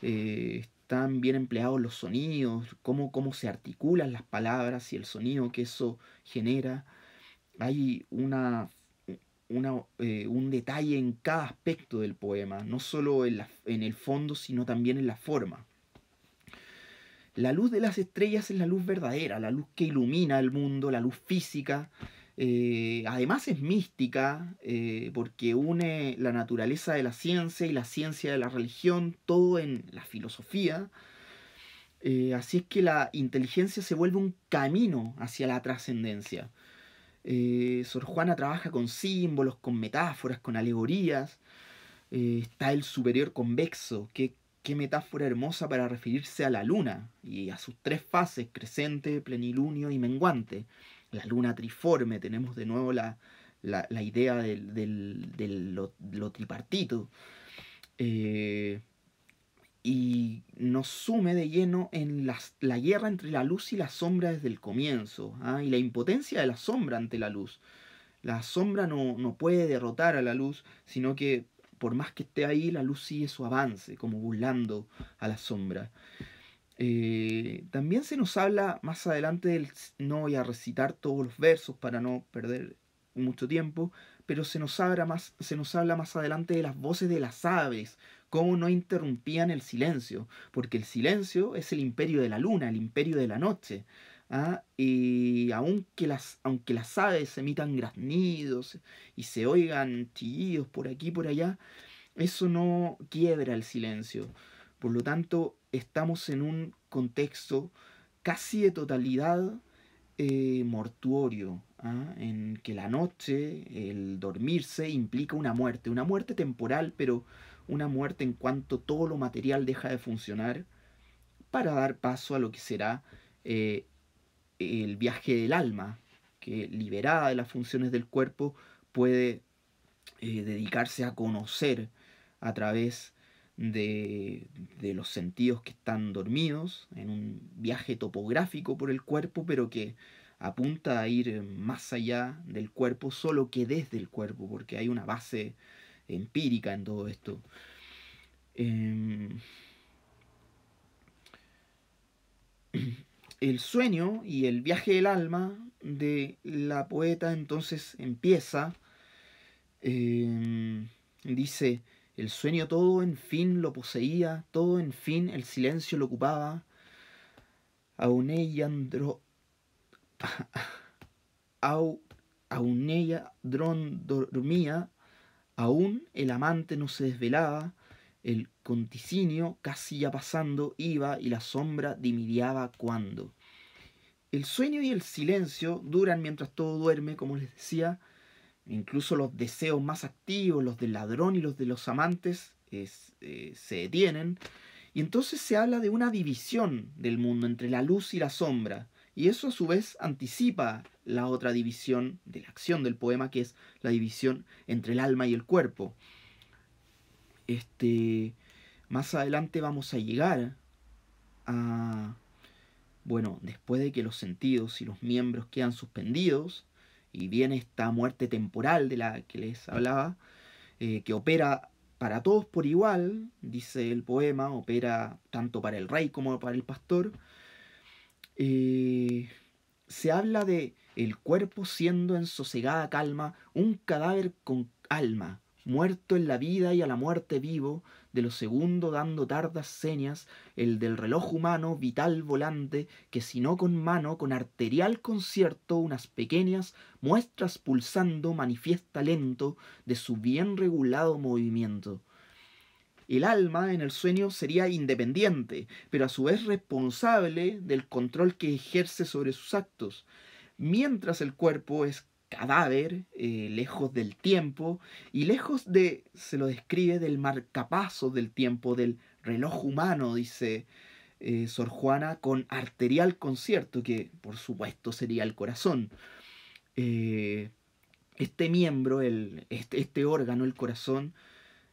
Eh, están bien empleados los sonidos, cómo, cómo se articulan las palabras y el sonido que eso genera hay una, eh, un detalle en cada aspecto del poema, no solo en, el fondo, sino también en la forma. La luz de las estrellas es la luz verdadera, la luz que ilumina el mundo, la luz física. Eh, además es mística eh, porque une la naturaleza de la ciencia y la ciencia de la religión, todo en la filosofía. así es que la inteligencia se vuelve un camino hacia la trascendencia. Eh, Sor Juana trabaja con símbolos, con metáforas, con alegorías. Eh, está el superior convexo, qué metáfora hermosa para referirse a la luna y a sus tres fases, crescente, plenilunio y menguante. La luna triforme, tenemos de nuevo la, idea de lo, tripartito. Eh, y nos sume de lleno en la, guerra entre la luz y la sombra desde el comienzo, ¿ah? y la impotencia de la sombra ante la luz. La sombra no, puede derrotar a la luz, sino que por más que esté ahí, la luz sigue su avance, como burlando a la sombra. Eh, también se nos habla más adelante, del, no voy a recitar todos los versos para no perder mucho tiempo, pero se nos más, se nos habla más adelante de las voces de las aves, cómo no interrumpían el silencio, porque el silencio es el imperio de la luna, el imperio de la noche. ¿ah? Y aunque las, aunque las aves emitan graznidos y se oigan chillidos por aquí y por allá, eso no quiebra el silencio. Por lo tanto, estamos en un contexto casi de totalidad eh, mortuorio, ¿ah? en que la noche, el dormirse, implica una muerte, una muerte temporal, pero una muerte en cuanto todo lo material deja de funcionar para dar paso a lo que será eh, el viaje del alma, que liberada de las funciones del cuerpo puede eh, dedicarse a conocer a través de, de, los sentidos que están dormidos, en un viaje topográfico por el cuerpo, pero que apunta a ir más allá del cuerpo, solo que desde el cuerpo, porque hay una base empírica en todo esto. Em, el sueño y el viaje del alma de la poeta entonces empieza, em, dice, el sueño todo en fin lo poseía, todo en fin el silencio lo ocupaba, aun ella andro... Aún ella dron dormía, Aún el amante no se desvelaba, el conticinio casi ya pasando iba y la sombra dimidiaba cuando. El sueño y el silencio duran mientras todo duerme, como les decía. Incluso los deseos más activos, los del ladrón y los de los amantes, eh, se detienen. Y entonces se habla de una división del mundo entre la luz y la sombra, y eso a su vez anticipa la otra división de la acción del poema, que es la división entre el alma y el cuerpo. Este, más adelante vamos a llegar a, bueno, después de que los sentidos y los miembros quedan suspendidos, y viene esta muerte temporal de la que les hablaba, eh, que opera para todos por igual, dice el poema, opera tanto para el rey como para el pastor, eh, se habla de el cuerpo siendo en sosegada calma un cadáver con alma, muerto en la vida y a la muerte vivo, de lo segundo dando tardas señas, el del reloj humano vital volante, que si no con mano, con arterial concierto, unas pequeñas muestras pulsando manifiesta lento de su bien regulado movimiento. El alma en el sueño sería independiente, pero a su vez responsable del control que ejerce sobre sus actos, mientras el cuerpo es cadáver, eh, lejos del tiempo y lejos de, se lo describe, del marcapaso del tiempo, del reloj humano, dice eh, Sor Juana, con arterial concierto, que por supuesto sería el corazón. Eh, este miembro, el, este, este órgano, el corazón,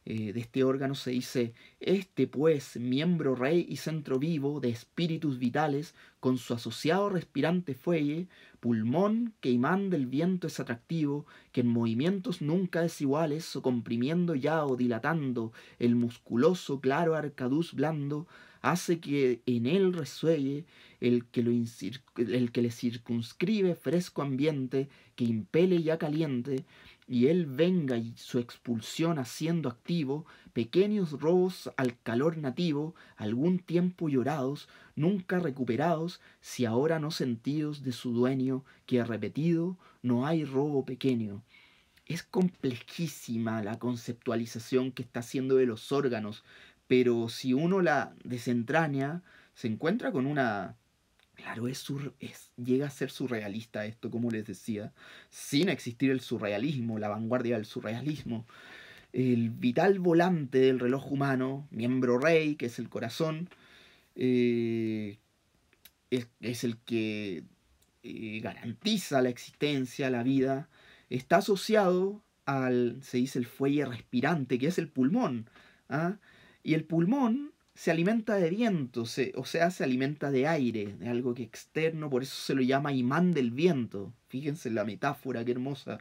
eh, de este órgano se dice, este pues, miembro rey y centro vivo de espíritus vitales, con su asociado respirante fuelle, pulmón que imán del viento es atractivo, que en movimientos nunca desiguales, o comprimiendo ya o dilatando el musculoso claro arcaduz blando, hace que en él resuelle el que, el que le circunscribe fresco ambiente, que impele ya caliente, y él venga y su expulsión haciendo activo, pequeños robos al calor nativo, algún tiempo llorados, nunca recuperados, si ahora no sentidos de su dueño, que repetido, no hay robo pequeño. Es complejísima la conceptualización que está haciendo de los órganos, pero si uno la desentraña, se encuentra con una Claro, es, llega a ser surrealista esto, como les decía, sin existir el surrealismo, la vanguardia del surrealismo. El vital volante del reloj humano, miembro rey, que es el corazón, eh, es, el que eh, garantiza la existencia, la vida, está asociado al, se dice, el fuelle respirante, que es el pulmón. ¿ah? Y el pulmón se alimenta de viento, o sea, se alimenta de aire, de algo que externo, por eso se lo llama imán del viento. Fíjense la metáfora, qué hermosa.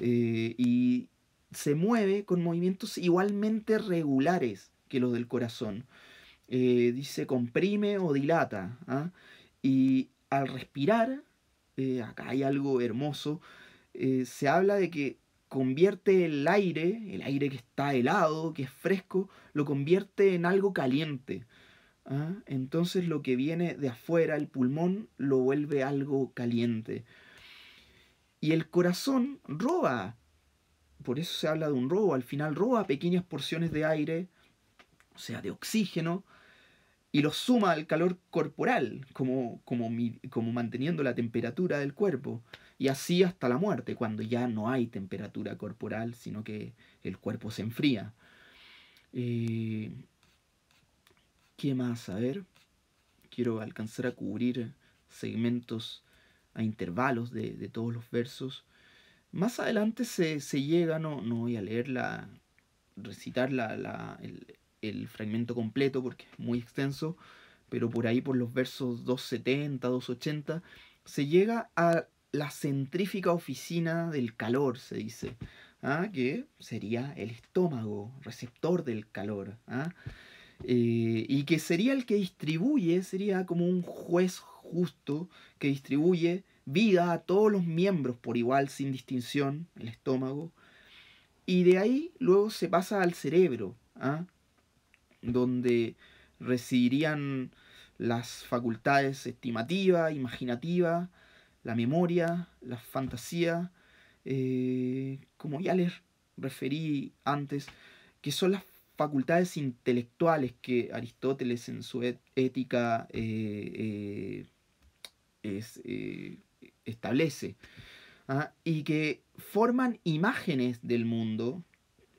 Eh, y se mueve con movimientos igualmente regulares que los del corazón. Eh, dice comprime o dilata. ¿ah? Y al respirar, eh, acá hay algo hermoso, se habla de que convierte el aire, el aire que está helado, que es fresco, lo convierte en algo caliente. ¿ah? Entonces lo que viene de afuera, el pulmón, lo vuelve algo caliente. Y el corazón roba, por eso se habla de un robo, al final roba pequeñas porciones de aire, o sea, de oxígeno, y lo suma al calor corporal, como manteniendo la temperatura del cuerpo y así hasta la muerte, cuando ya no hay temperatura corporal, sino que el cuerpo se enfría. Eh, ¿Qué más? A ver, quiero alcanzar a cubrir segmentos a intervalos de, todos los versos. Más adelante se, llega, no, no, voy a leer la, recitar el, el fragmento completo porque es muy extenso, pero por ahí por los versos 270, 280, se llega a la centrífica oficina del calor, se dice, ¿ah? que sería el estómago, receptor del calor, ¿ah? Eh, y que sería el que distribuye, sería como un juez justo que distribuye vida a todos los miembros por igual, sin distinción, el estómago, y de ahí luego se pasa al cerebro, ¿ah? donde residirían las facultades estimativa, imaginativa, la memoria, la fantasía, eh, como ya les referí antes, que son las facultades intelectuales que Aristóteles en su ética eh, eh, establece, ¿ah? y que forman imágenes del mundo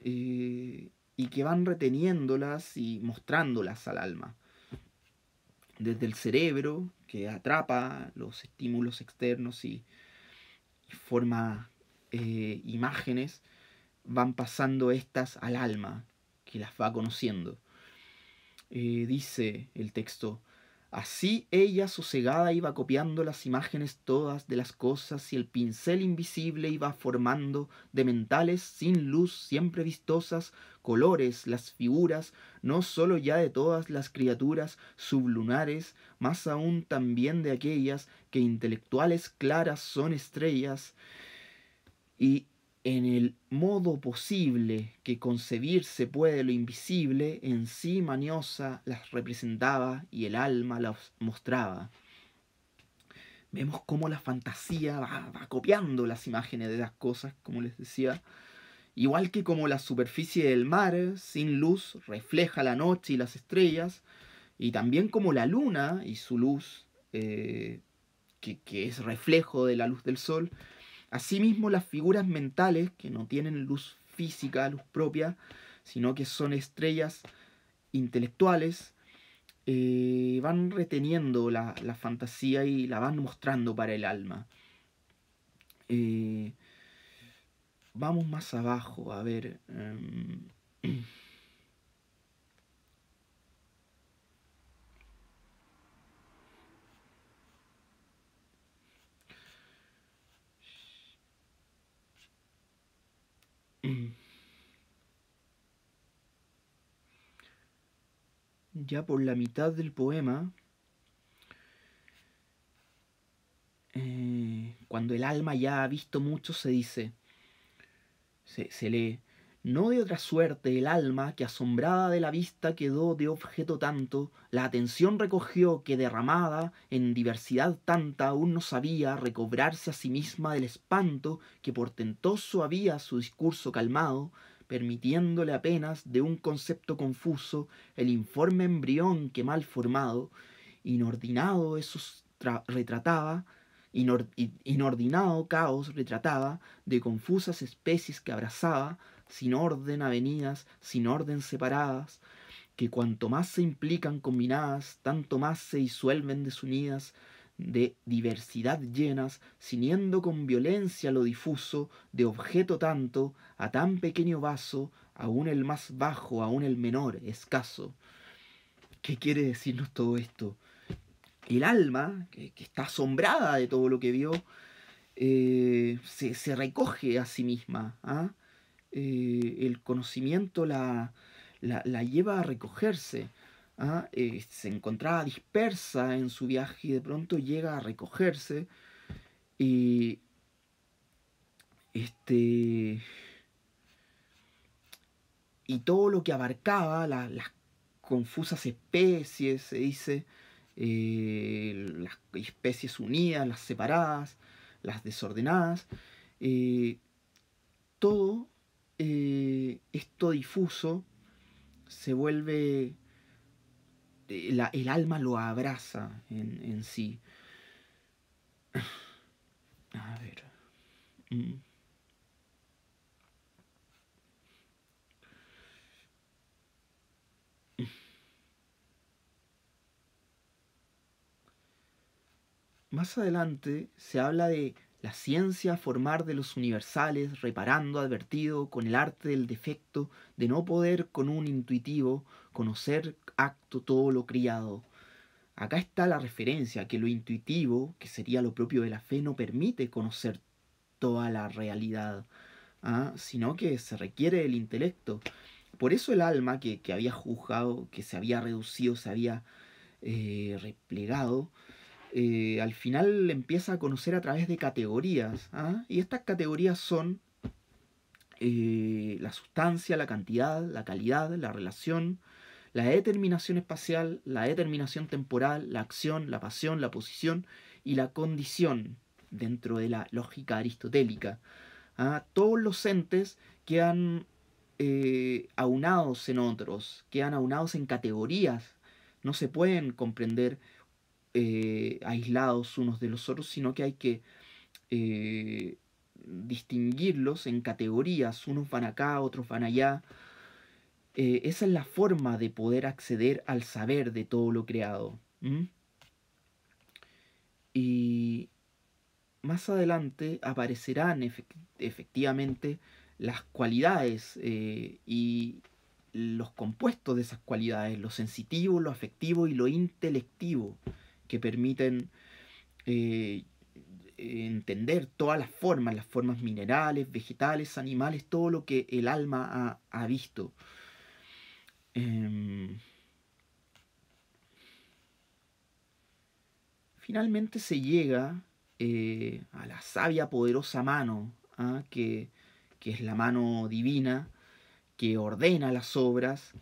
y que van reteniéndolas y mostrándolas al alma desde el cerebro, que atrapa los estímulos externos y, forma eh, imágenes, van pasando estas al alma, que las va conociendo. Eh, dice el texto, Así ella sosegada iba copiando las imágenes todas de las cosas y el pincel invisible iba formando de mentales sin luz, siempre vistosas, colores, las figuras, no sólo ya de todas las criaturas sublunares, más aún también de aquellas que intelectuales claras son estrellas y en el modo posible que concebirse puede lo invisible, en sí maniosa las representaba y el alma las mostraba. Vemos cómo la fantasía va, copiando las imágenes de las cosas, como les decía. Igual que como la superficie del mar, sin luz, refleja la noche y las estrellas, y también como la luna y su luz, eh, que es reflejo de la luz del sol, Asimismo, las figuras mentales, que no tienen luz física, luz propia, sino que son estrellas intelectuales, eh, van reteniendo la, fantasía y la van mostrando para el alma. Eh, vamos más abajo, a ver. Em, ya por la mitad del poema, eh, cuando el alma ya ha visto mucho, se dice, se lee, no de otra suerte el alma, que asombrada de la vista quedó de objeto tanto, la atención recogió que derramada en diversidad tanta aún no sabía recobrarse a sí misma del espanto que portentoso había su discurso calmado, permitiéndole apenas de un concepto confuso el informe embrión que mal formado, inordinado eso retrataba, inordinado caos retrataba, de confusas especies que abrazaba, sin orden avenidas, sin orden separadas, que cuanto más se implican combinadas, tanto más se disuelven desunidas, de diversidad llenas, Siniendo con violencia lo difuso, de objeto tanto, a tan pequeño vaso, aún el más bajo, aún el menor, escaso. ¿Qué quiere decirnos todo esto? El alma, que, está asombrada de todo lo que vio, eh, se, se, recoge a sí misma, ¿ah? Eh, el conocimiento la, lleva a recogerse. ¿ah? Eh, se encontraba dispersa en su viaje y de pronto llega a recogerse. Y este. Y todo lo que abarcaba, las confusas especies, se dice, eh, las especies unidas, las separadas, las desordenadas, todo eh, esto difuso se vuelve, la, el alma lo abraza en, sí. Mm. Más adelante se habla de la ciencia formar de los universales, reparando advertido con el arte del defecto de no poder con un intuitivo conocer acto todo lo criado. Acá está la referencia que lo intuitivo, que sería lo propio de la fe, no permite conocer toda la realidad, ¿ah? sino que se requiere el intelecto. Por eso el alma que, había juzgado, que se había reducido, se había eh, replegado, eh, al final empieza a conocer a través de categorías. ¿ah? Y estas categorías son eh, la sustancia, la cantidad, la calidad, la relación, la determinación espacial, la determinación temporal, la acción, la pasión, la posición y la condición dentro de la lógica aristotélica. ¿ah? Todos los entes quedan han eh, aunados en otros, que han aunados en categorías, no se pueden comprender eh, aislados unos de los otros, sino que hay que eh, distinguirlos en categorías, unos van acá, otros van allá. Eh, esa es la forma de poder acceder al saber de todo lo creado. Y más adelante aparecerán efectivamente las cualidades y los compuestos de esas cualidades, lo sensitivo, lo afectivo y lo intelectivo que permiten eh, entender todas las formas, las formas minerales, vegetales, animales, todo lo que el alma ha, visto. Em, finalmente se llega eh, a la sabia, poderosa mano, ¿ah? que, que, es la mano divina, que ordena las obras,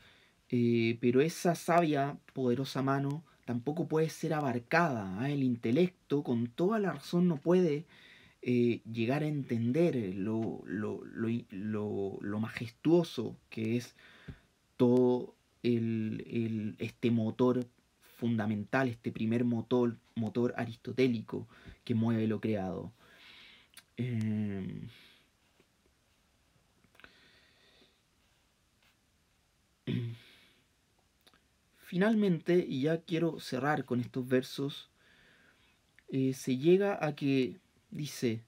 eh, pero esa sabia, poderosa mano tampoco puede ser abarcada. ¿ah? El intelecto con toda la razón no puede eh, llegar a entender lo, lo, lo, lo, majestuoso que es todo el, este motor fundamental, este primer motor, motor aristotélico que mueve lo creado. Em. Finalmente, y ya quiero cerrar con estos versos, eh, se llega a que dice,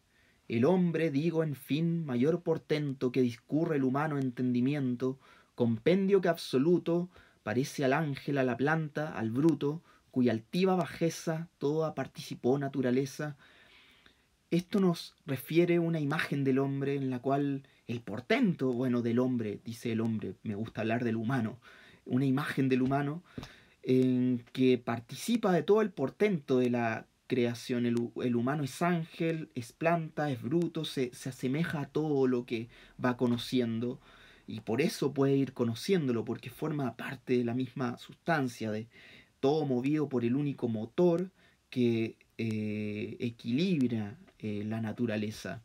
el hombre, digo, en fin, mayor portento que discurre el humano entendimiento, compendio que absoluto parece al ángel, a la planta, al bruto, cuya altiva bajeza toda participó naturaleza. Esto nos refiere una imagen del hombre en la cual el portento, bueno, del hombre, dice el hombre, me gusta hablar del humano, una imagen del humano en que participa de todo el portento de la creación. El, humano es ángel, es planta, es bruto, se, asemeja a todo lo que va conociendo y por eso puede ir conociéndolo, porque forma parte de la misma sustancia, de todo movido por el único motor que eh, equilibra eh, la naturaleza.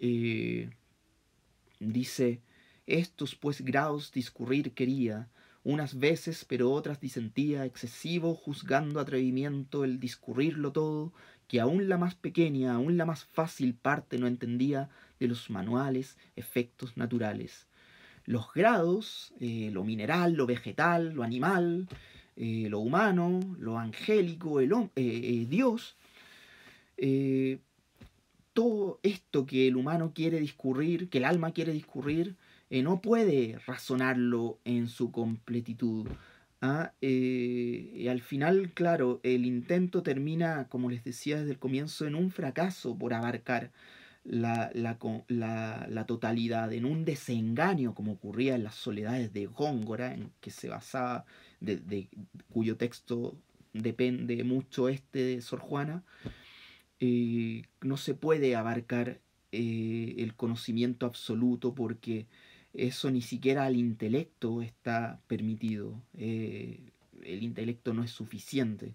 Eh, dice, estos pues grados discurrir quería, unas veces pero otras disentía, excesivo juzgando atrevimiento el discurrirlo todo, que aún la más pequeña, aún la más fácil parte no entendía de los manuales efectos naturales. Los grados, eh, lo mineral, lo vegetal, lo animal, eh, lo humano, lo angélico, el eh, Dios, todo esto que el humano quiere discurrir, que el alma quiere discurrir, eh, no puede razonarlo en su completitud. ¿ah? Eh, al final, claro, el intento termina, como les decía desde el comienzo, en un fracaso por abarcar la, totalidad, en un desengaño, como ocurría en las soledades de Góngora, en que se basaba, de, cuyo texto depende mucho este de Sor Juana. Eh, no se puede abarcar el conocimiento absoluto porque eso ni siquiera al intelecto está permitido. Eh, el intelecto no es suficiente.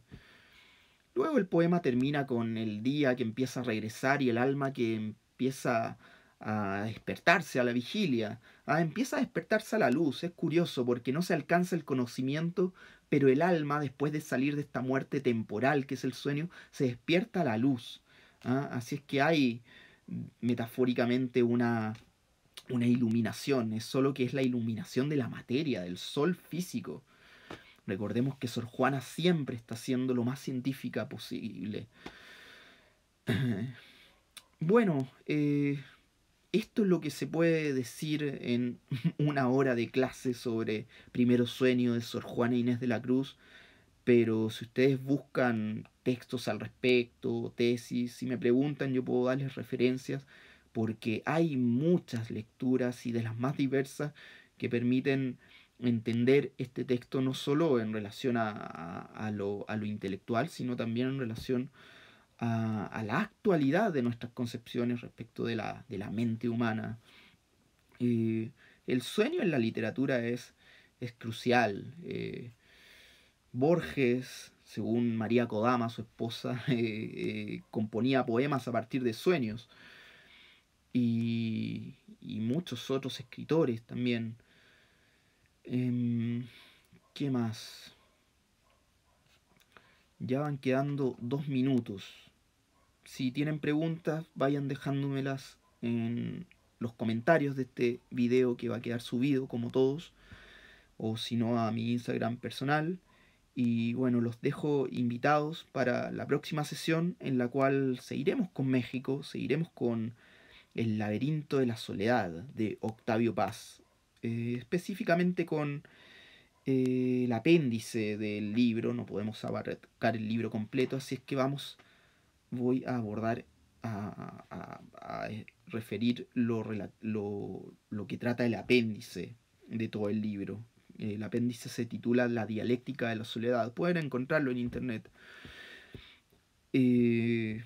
Luego el poema termina con el día que empieza a regresar y el alma que empieza a despertarse a la vigilia, ah, empieza a despertarse a la luz. Es curioso porque no se alcanza el conocimiento, pero el alma, después de salir de esta muerte temporal que es el sueño, se despierta a la luz. Ah, así es que hay metafóricamente una, una iluminación, es solo que es la iluminación de la materia, del sol físico. Recordemos que Sor Juana siempre está siendo lo más científica posible. Bueno, eh, esto es lo que se puede decir en una hora de clase sobre Primero Sueño de Sor Juana e Inés de la Cruz, pero si ustedes buscan textos al respecto, tesis, si me preguntan yo puedo darles referencias porque hay muchas lecturas y de las más diversas que permiten entender este texto no solo en relación a, lo, intelectual, sino también en relación a, la actualidad de nuestras concepciones respecto de la, mente humana. Eh, el sueño en la literatura es, crucial. Eh, Borges, según María Kodama, su esposa, eh, componía poemas a partir de sueños y, muchos otros escritores también. Em, ¿Qué más? Ya van quedando dos minutos. Si tienen preguntas, vayan dejándomelas en los comentarios de este video que va a quedar subido, como todos, o si no, a mi Instagram personal. Y bueno, los dejo invitados para la próxima sesión en la cual seguiremos con México, seguiremos con el laberinto de la soledad de Octavio Paz, eh, específicamente con eh, el apéndice del libro, no podemos abarcar el libro completo, así es que vamos, voy a abordar, a, referir lo, lo, lo que trata el apéndice de todo el libro. El apéndice se titula La dialéctica de la soledad. Pueden encontrarlo en internet. Eh,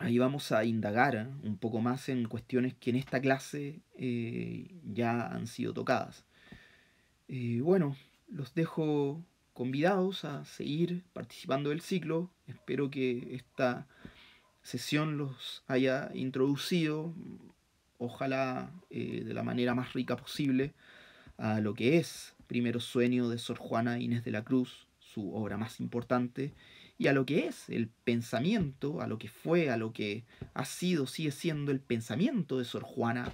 ahí vamos a indagar ¿eh? un poco más en cuestiones que en esta clase eh, ya han sido tocadas. Eh, bueno, los dejo convidados a seguir participando del ciclo. Espero que esta sesión los haya introducido, ojalá de la manera más rica posible, a lo que es Primero Sueño de Sor Juana Inés de la Cruz, su obra más importante y a lo que es el pensamiento, a lo que fue, a lo que ha sido, sigue siendo el pensamiento de Sor Juana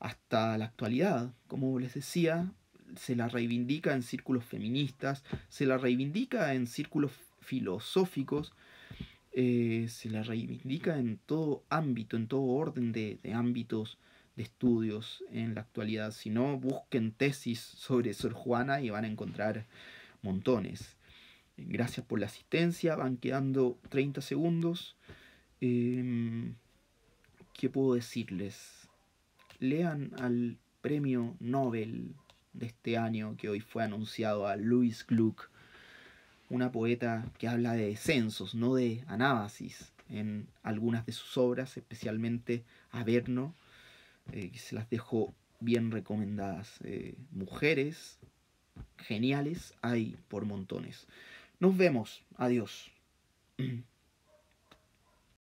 hasta la actualidad. Como les decía, se la reivindica en círculos feministas, se la reivindica en círculos filosóficos, eh, se la reivindica en todo ámbito, en todo orden de, de ámbitos de estudios en la actualidad. Si no, busquen tesis sobre Sor Juana y van a encontrar montones. Gracias por la asistencia. Van quedando 30 segundos. Em, ¿Qué puedo decirles? Lean al premio Nobel de este año que hoy fue anunciado a Louis Gluck, una poeta que habla de descensos, no de anábasis, en algunas de sus obras, especialmente Averno, eh, que se las dejo bien recomendadas. Eh, mujeres geniales hay por montones. Nos vemos. Adiós.